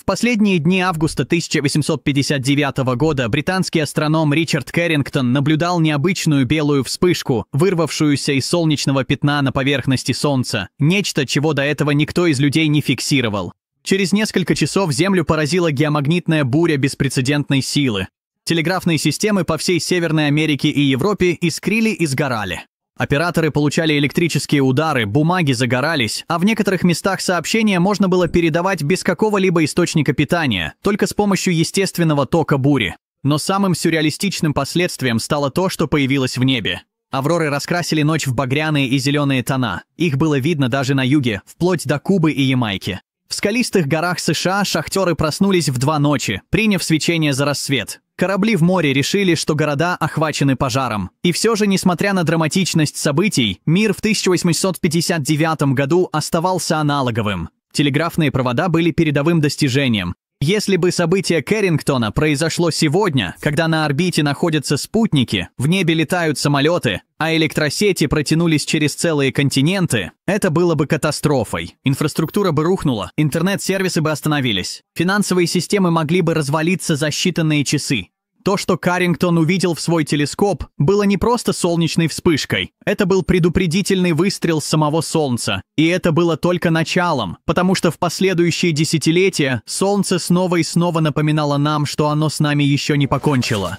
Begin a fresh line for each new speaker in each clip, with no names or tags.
В последние дни августа 1859 года британский астроном Ричард Кэррингтон наблюдал необычную белую вспышку, вырвавшуюся из солнечного пятна на поверхности Солнца, нечто, чего до этого никто из людей не фиксировал. Через несколько часов Землю поразила геомагнитная буря беспрецедентной силы. Телеграфные системы по всей Северной Америке и Европе искрили и сгорали. Операторы получали электрические удары, бумаги загорались, а в некоторых местах сообщения можно было передавать без какого-либо источника питания, только с помощью естественного тока бури. Но самым сюрреалистичным последствием стало то, что появилось в небе. Авроры раскрасили ночь в багряные и зеленые тона. Их было видно даже на юге, вплоть до Кубы и Ямайки. В скалистых горах США шахтеры проснулись в два ночи, приняв свечение за рассвет. Корабли в море решили, что города охвачены пожаром. И все же, несмотря на драматичность событий, мир в 1859 году оставался аналоговым. Телеграфные провода были передовым достижением, если бы событие Кэррингтона произошло сегодня, когда на орбите находятся спутники, в небе летают самолеты, а электросети протянулись через целые континенты, это было бы катастрофой. Инфраструктура бы рухнула, интернет-сервисы бы остановились, финансовые системы могли бы развалиться за считанные часы, то, что Каррингтон увидел в свой телескоп, было не просто солнечной вспышкой. Это был предупредительный выстрел самого Солнца. И это было только началом, потому что в последующие десятилетия Солнце снова и снова напоминало нам, что оно с нами еще не покончило.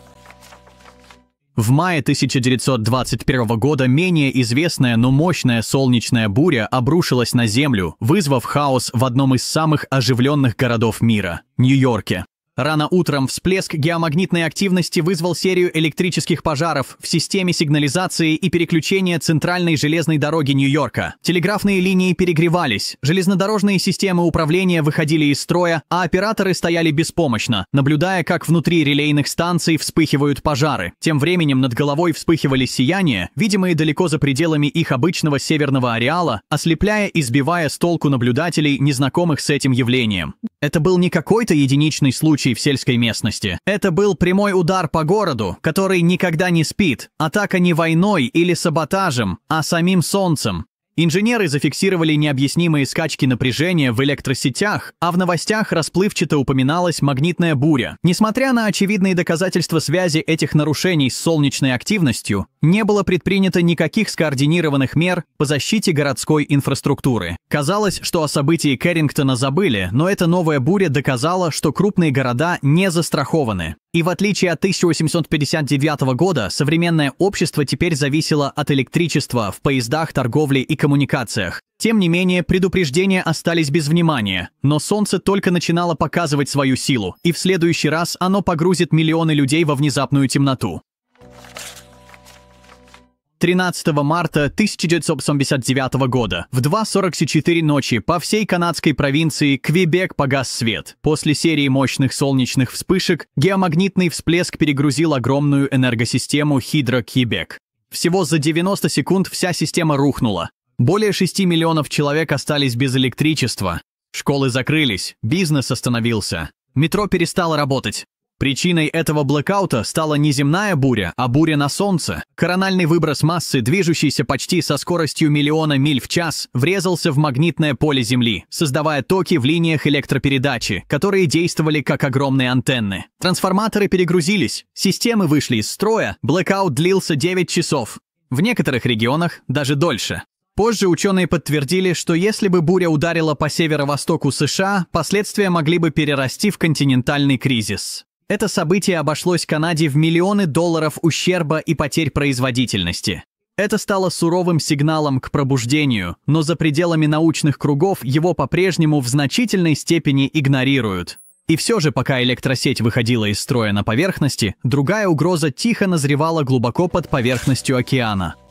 В мае 1921 года менее известная, но мощная солнечная буря обрушилась на Землю, вызвав хаос в одном из самых оживленных городов мира – Нью-Йорке. Рано утром всплеск геомагнитной активности вызвал серию электрических пожаров в системе сигнализации и переключения центральной железной дороги Нью-Йорка. Телеграфные линии перегревались, железнодорожные системы управления выходили из строя, а операторы стояли беспомощно, наблюдая, как внутри релейных станций вспыхивают пожары. Тем временем над головой вспыхивали сияния, видимые далеко за пределами их обычного северного ареала, ослепляя и сбивая с толку наблюдателей, незнакомых с этим явлением. Это был не какой-то единичный случай, в сельской местности. Это был прямой удар по городу, который никогда не спит, атака не войной или саботажем, а самим солнцем. Инженеры зафиксировали необъяснимые скачки напряжения в электросетях, а в новостях расплывчато упоминалась магнитная буря. Несмотря на очевидные доказательства связи этих нарушений с солнечной активностью, не было предпринято никаких скоординированных мер по защите городской инфраструктуры. Казалось, что о событии Кэррингтона забыли, но эта новая буря доказала, что крупные города не застрахованы. И в отличие от 1859 года, современное общество теперь зависело от электричества в поездах, торговле и коммуникациях. Тем не менее, предупреждения остались без внимания, но солнце только начинало показывать свою силу, и в следующий раз оно погрузит миллионы людей во внезапную темноту. 13 марта 1989 года в 2.44 ночи по всей канадской провинции Квебек погас свет. После серии мощных солнечных вспышек геомагнитный всплеск перегрузил огромную энергосистему Хидро-Квебек. Всего за 90 секунд вся система рухнула. Более 6 миллионов человек остались без электричества. Школы закрылись, бизнес остановился, метро перестало работать. Причиной этого блэкаута стала не земная буря, а буря на Солнце. Корональный выброс массы, движущийся почти со скоростью миллиона миль в час, врезался в магнитное поле Земли, создавая токи в линиях электропередачи, которые действовали как огромные антенны. Трансформаторы перегрузились, системы вышли из строя, блэкаут длился 9 часов. В некоторых регионах даже дольше. Позже ученые подтвердили, что если бы буря ударила по северо-востоку США, последствия могли бы перерасти в континентальный кризис. Это событие обошлось Канаде в миллионы долларов ущерба и потерь производительности. Это стало суровым сигналом к пробуждению, но за пределами научных кругов его по-прежнему в значительной степени игнорируют. И все же, пока электросеть выходила из строя на поверхности, другая угроза тихо назревала глубоко под поверхностью океана –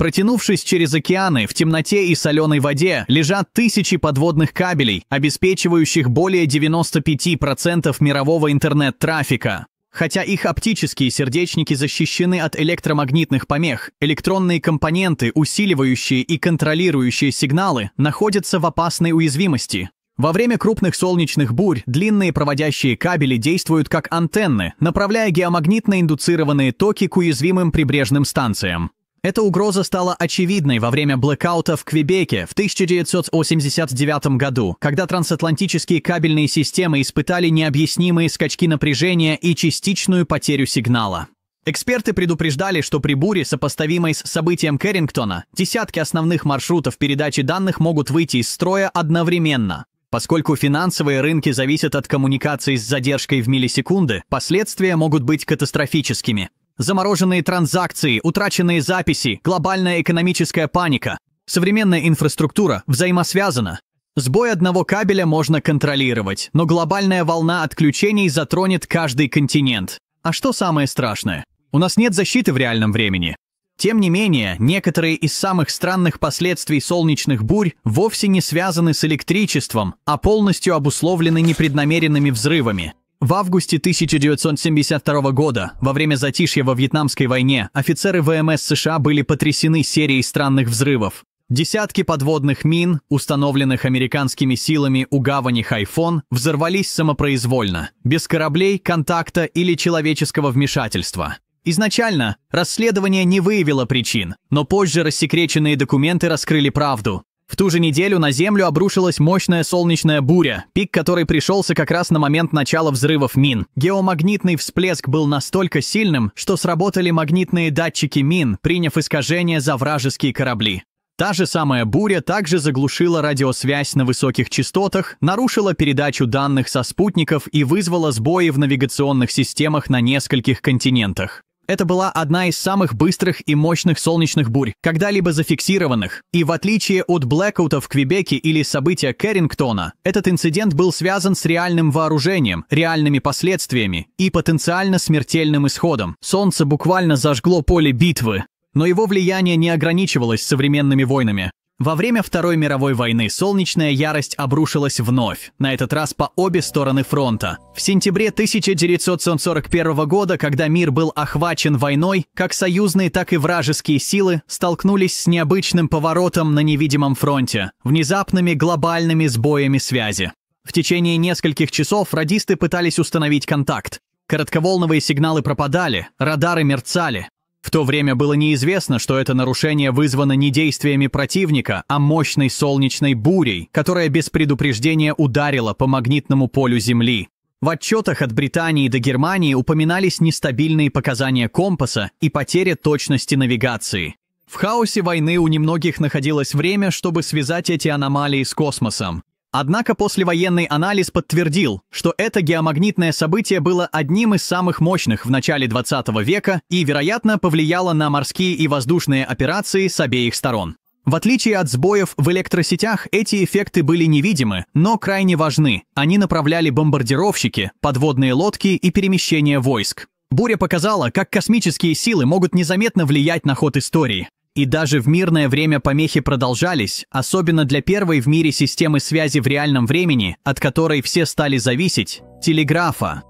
Протянувшись через океаны, в темноте и соленой воде лежат тысячи подводных кабелей, обеспечивающих более 95% мирового интернет-трафика. Хотя их оптические сердечники защищены от электромагнитных помех, электронные компоненты, усиливающие и контролирующие сигналы, находятся в опасной уязвимости. Во время крупных солнечных бурь длинные проводящие кабели действуют как антенны, направляя геомагнитно индуцированные токи к уязвимым прибрежным станциям. Эта угроза стала очевидной во время блэкаута в Квебеке в 1989 году, когда трансатлантические кабельные системы испытали необъяснимые скачки напряжения и частичную потерю сигнала. Эксперты предупреждали, что при буре, сопоставимой с событием Кэррингтона, десятки основных маршрутов передачи данных могут выйти из строя одновременно. Поскольку финансовые рынки зависят от коммуникации с задержкой в миллисекунды, последствия могут быть катастрофическими. Замороженные транзакции, утраченные записи, глобальная экономическая паника. Современная инфраструктура взаимосвязана. Сбой одного кабеля можно контролировать, но глобальная волна отключений затронет каждый континент. А что самое страшное? У нас нет защиты в реальном времени. Тем не менее, некоторые из самых странных последствий солнечных бурь вовсе не связаны с электричеством, а полностью обусловлены непреднамеренными взрывами. В августе 1972 года, во время затишья во Вьетнамской войне, офицеры ВМС США были потрясены серией странных взрывов. Десятки подводных мин, установленных американскими силами у гавани Хайфон, взорвались самопроизвольно, без кораблей, контакта или человеческого вмешательства. Изначально расследование не выявило причин, но позже рассекреченные документы раскрыли правду. В ту же неделю на Землю обрушилась мощная солнечная буря, пик которой пришелся как раз на момент начала взрывов мин. Геомагнитный всплеск был настолько сильным, что сработали магнитные датчики мин, приняв искажения за вражеские корабли. Та же самая буря также заглушила радиосвязь на высоких частотах, нарушила передачу данных со спутников и вызвала сбои в навигационных системах на нескольких континентах. Это была одна из самых быстрых и мощных солнечных бурь, когда-либо зафиксированных. И в отличие от блэкаута в Квебеке или события Кэррингтона, этот инцидент был связан с реальным вооружением, реальными последствиями и потенциально смертельным исходом. Солнце буквально зажгло поле битвы. Но его влияние не ограничивалось современными войнами. Во время Второй мировой войны солнечная ярость обрушилась вновь, на этот раз по обе стороны фронта. В сентябре 1941 года, когда мир был охвачен войной, как союзные, так и вражеские силы столкнулись с необычным поворотом на невидимом фронте, внезапными глобальными сбоями связи. В течение нескольких часов радисты пытались установить контакт. Коротковолновые сигналы пропадали, радары мерцали, в то время было неизвестно, что это нарушение вызвано не действиями противника, а мощной солнечной бурей, которая без предупреждения ударила по магнитному полю Земли. В отчетах от Британии до Германии упоминались нестабильные показания компаса и потеря точности навигации. В хаосе войны у немногих находилось время, чтобы связать эти аномалии с космосом. Однако послевоенный анализ подтвердил, что это геомагнитное событие было одним из самых мощных в начале 20 века и, вероятно, повлияло на морские и воздушные операции с обеих сторон. В отличие от сбоев в электросетях, эти эффекты были невидимы, но крайне важны. Они направляли бомбардировщики, подводные лодки и перемещение войск. Буря показала, как космические силы могут незаметно влиять на ход истории, и даже в мирное время помехи продолжались, особенно для первой в мире системы связи в реальном времени, от которой все стали зависеть – телеграфа.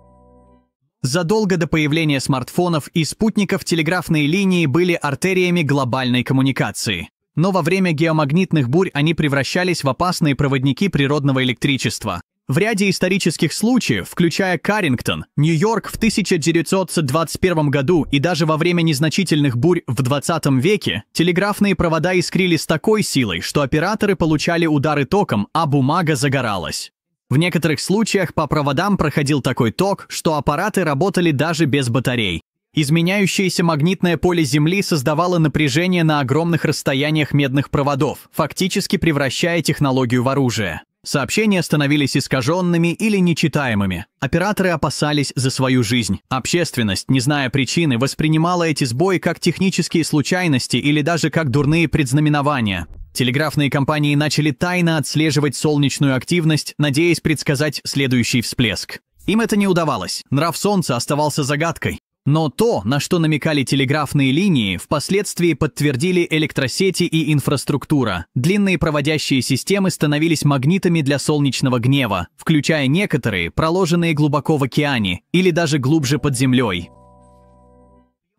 Задолго до появления смартфонов и спутников телеграфные линии были артериями глобальной коммуникации. Но во время геомагнитных бурь они превращались в опасные проводники природного электричества, в ряде исторических случаев, включая Карингтон, Нью-Йорк в 1921 году и даже во время незначительных бурь в 20 веке, телеграфные провода искрили с такой силой, что операторы получали удары током, а бумага загоралась. В некоторых случаях по проводам проходил такой ток, что аппараты работали даже без батарей. Изменяющееся магнитное поле Земли создавало напряжение на огромных расстояниях медных проводов, фактически превращая технологию в оружие. Сообщения становились искаженными или нечитаемыми. Операторы опасались за свою жизнь. Общественность, не зная причины, воспринимала эти сбои как технические случайности или даже как дурные предзнаменования. Телеграфные компании начали тайно отслеживать солнечную активность, надеясь предсказать следующий всплеск. Им это не удавалось. Нрав Солнца оставался загадкой. Но то, на что намекали телеграфные линии, впоследствии подтвердили электросети и инфраструктура. Длинные проводящие системы становились магнитами для солнечного гнева, включая некоторые, проложенные глубоко в океане или даже глубже под землей.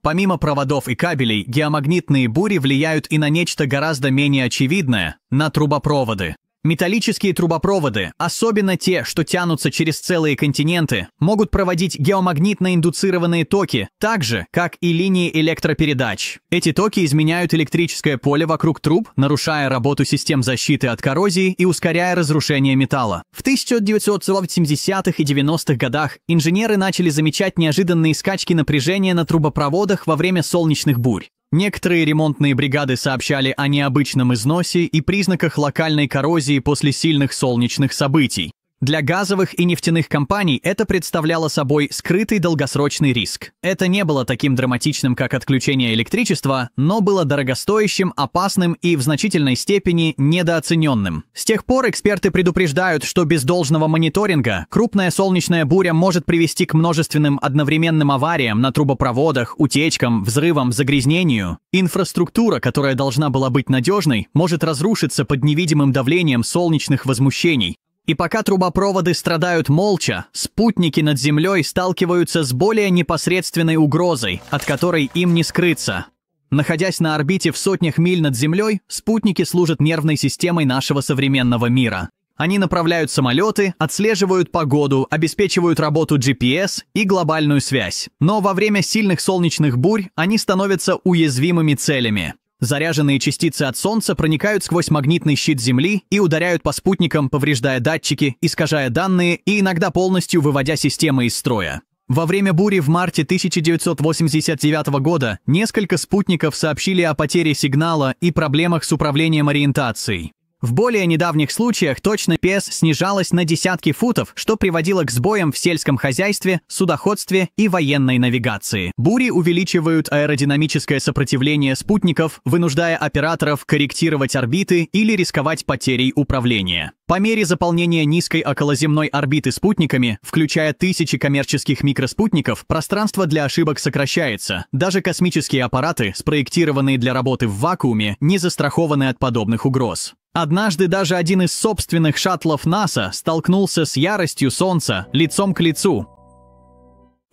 Помимо проводов и кабелей, геомагнитные бури влияют и на нечто гораздо менее очевидное – на трубопроводы. Металлические трубопроводы, особенно те, что тянутся через целые континенты, могут проводить геомагнитно-индуцированные токи, так же, как и линии электропередач. Эти токи изменяют электрическое поле вокруг труб, нарушая работу систем защиты от коррозии и ускоряя разрушение металла. В 1970-х и 90-х годах инженеры начали замечать неожиданные скачки напряжения на трубопроводах во время солнечных бурь. Некоторые ремонтные бригады сообщали о необычном износе и признаках локальной коррозии после сильных солнечных событий. Для газовых и нефтяных компаний это представляло собой скрытый долгосрочный риск. Это не было таким драматичным, как отключение электричества, но было дорогостоящим, опасным и в значительной степени недооцененным. С тех пор эксперты предупреждают, что без должного мониторинга крупная солнечная буря может привести к множественным одновременным авариям на трубопроводах, утечкам, взрывам, загрязнению. Инфраструктура, которая должна была быть надежной, может разрушиться под невидимым давлением солнечных возмущений, и пока трубопроводы страдают молча, спутники над землей сталкиваются с более непосредственной угрозой, от которой им не скрыться. Находясь на орбите в сотнях миль над землей, спутники служат нервной системой нашего современного мира. Они направляют самолеты, отслеживают погоду, обеспечивают работу GPS и глобальную связь. Но во время сильных солнечных бурь они становятся уязвимыми целями. Заряженные частицы от Солнца проникают сквозь магнитный щит Земли и ударяют по спутникам, повреждая датчики, искажая данные и иногда полностью выводя системы из строя. Во время бури в марте 1989 года несколько спутников сообщили о потере сигнала и проблемах с управлением ориентацией. В более недавних случаях точно пес снижалась на десятки футов, что приводило к сбоям в сельском хозяйстве, судоходстве и военной навигации. Бури увеличивают аэродинамическое сопротивление спутников, вынуждая операторов корректировать орбиты или рисковать потерей управления. По мере заполнения низкой околоземной орбиты спутниками, включая тысячи коммерческих микроспутников, пространство для ошибок сокращается. Даже космические аппараты, спроектированные для работы в вакууме, не застрахованы от подобных угроз. Однажды даже один из собственных шаттлов НАСА столкнулся с яростью Солнца лицом к лицу.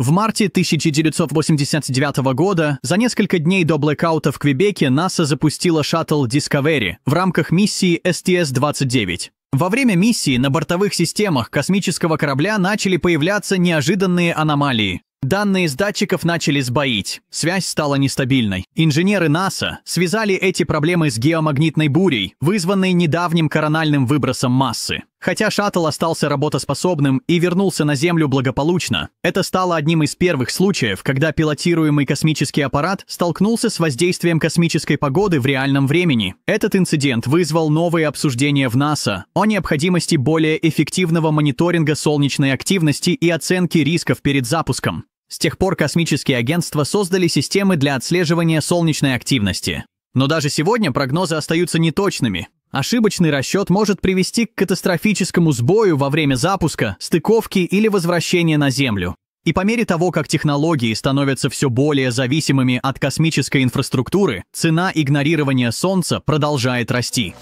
В марте 1989 года, за несколько дней до блэкаута в Квебеке, НАСА запустила шаттл Discovery в рамках миссии STS-29. Во время миссии на бортовых системах космического корабля начали появляться неожиданные аномалии. Данные с датчиков начали сбоить, связь стала нестабильной. Инженеры НАСА связали эти проблемы с геомагнитной бурей, вызванной недавним корональным выбросом массы. Хотя шаттл остался работоспособным и вернулся на Землю благополучно, это стало одним из первых случаев, когда пилотируемый космический аппарат столкнулся с воздействием космической погоды в реальном времени. Этот инцидент вызвал новые обсуждения в НАСА о необходимости более эффективного мониторинга солнечной активности и оценки рисков перед запуском. С тех пор космические агентства создали системы для отслеживания солнечной активности. Но даже сегодня прогнозы остаются неточными, Ошибочный расчет может привести к катастрофическому сбою во время запуска, стыковки или возвращения на Землю. И по мере того, как технологии становятся все более зависимыми от космической инфраструктуры, цена игнорирования Солнца продолжает расти.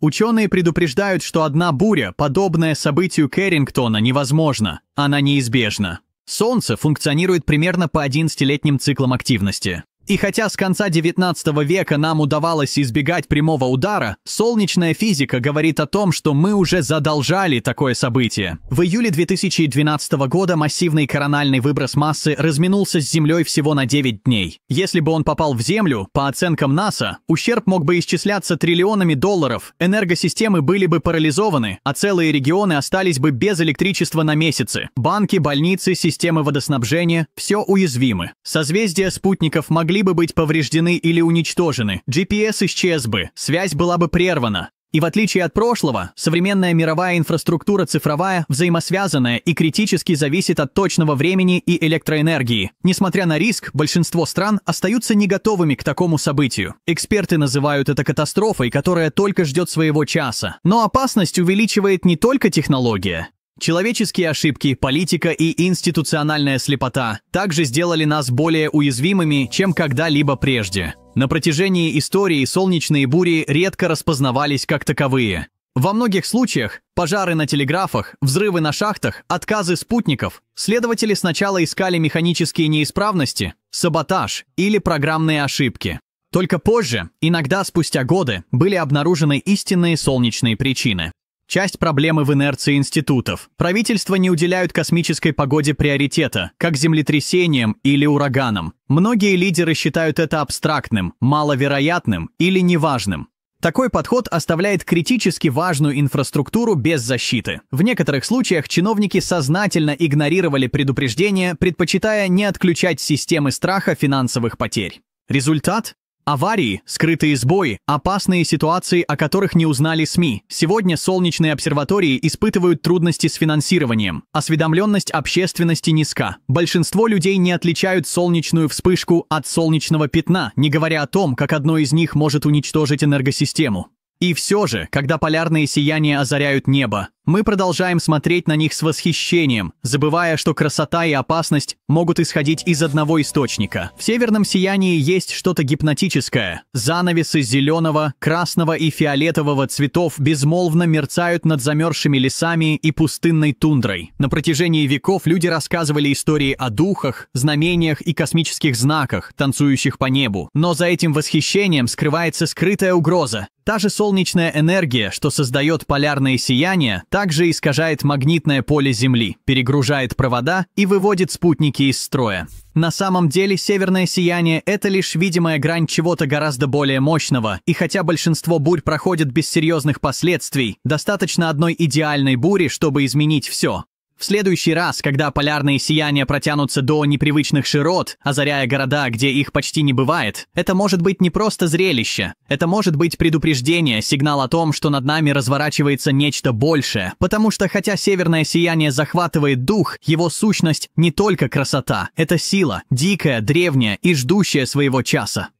Ученые предупреждают, что одна буря, подобная событию Кэррингтона, невозможна, она неизбежна. Солнце функционирует примерно по 11-летним циклам активности. И хотя с конца XIX века нам удавалось избегать прямого удара, солнечная физика говорит о том, что мы уже задолжали такое событие. В июле 2012 года массивный корональный выброс массы разминулся с Землей всего на 9 дней. Если бы он попал в Землю, по оценкам НАСА, ущерб мог бы исчисляться триллионами долларов, энергосистемы были бы парализованы, а целые регионы остались бы без электричества на месяцы. Банки, больницы, системы водоснабжения – все уязвимы. Созвездия спутников могли могли бы быть повреждены или уничтожены, GPS исчез бы, связь была бы прервана. И в отличие от прошлого, современная мировая инфраструктура цифровая, взаимосвязанная и критически зависит от точного времени и электроэнергии. Несмотря на риск, большинство стран остаются не готовыми к такому событию. Эксперты называют это катастрофой, которая только ждет своего часа. Но опасность увеличивает не только технология. Человеческие ошибки, политика и институциональная слепота также сделали нас более уязвимыми, чем когда-либо прежде. На протяжении истории солнечные бури редко распознавались как таковые. Во многих случаях – пожары на телеграфах, взрывы на шахтах, отказы спутников – следователи сначала искали механические неисправности, саботаж или программные ошибки. Только позже, иногда спустя годы, были обнаружены истинные солнечные причины. Часть проблемы в инерции институтов. Правительства не уделяют космической погоде приоритета, как землетрясениям или ураганам. Многие лидеры считают это абстрактным, маловероятным или неважным. Такой подход оставляет критически важную инфраструктуру без защиты. В некоторых случаях чиновники сознательно игнорировали предупреждения, предпочитая не отключать системы страха финансовых потерь. Результат? Аварии, скрытые сбои, опасные ситуации, о которых не узнали СМИ. Сегодня солнечные обсерватории испытывают трудности с финансированием. Осведомленность общественности низка. Большинство людей не отличают солнечную вспышку от солнечного пятна, не говоря о том, как одно из них может уничтожить энергосистему. И все же, когда полярные сияния озаряют небо, мы продолжаем смотреть на них с восхищением, забывая, что красота и опасность могут исходить из одного источника. В северном сиянии есть что-то гипнотическое. Занавесы зеленого, красного и фиолетового цветов безмолвно мерцают над замерзшими лесами и пустынной тундрой. На протяжении веков люди рассказывали истории о духах, знамениях и космических знаках, танцующих по небу. Но за этим восхищением скрывается скрытая угроза. Та же солнечная энергия, что создает полярное сияние, также искажает магнитное поле Земли, перегружает провода и выводит спутники из строя. На самом деле северное сияние – это лишь видимая грань чего-то гораздо более мощного, и хотя большинство бурь проходит без серьезных последствий, достаточно одной идеальной бури, чтобы изменить все. В следующий раз, когда полярные сияния протянутся до непривычных широт, озаряя города, где их почти не бывает, это может быть не просто зрелище, это может быть предупреждение, сигнал о том, что над нами разворачивается нечто большее, потому что хотя северное сияние захватывает дух, его сущность не только красота, это сила, дикая, древняя и ждущая своего часа.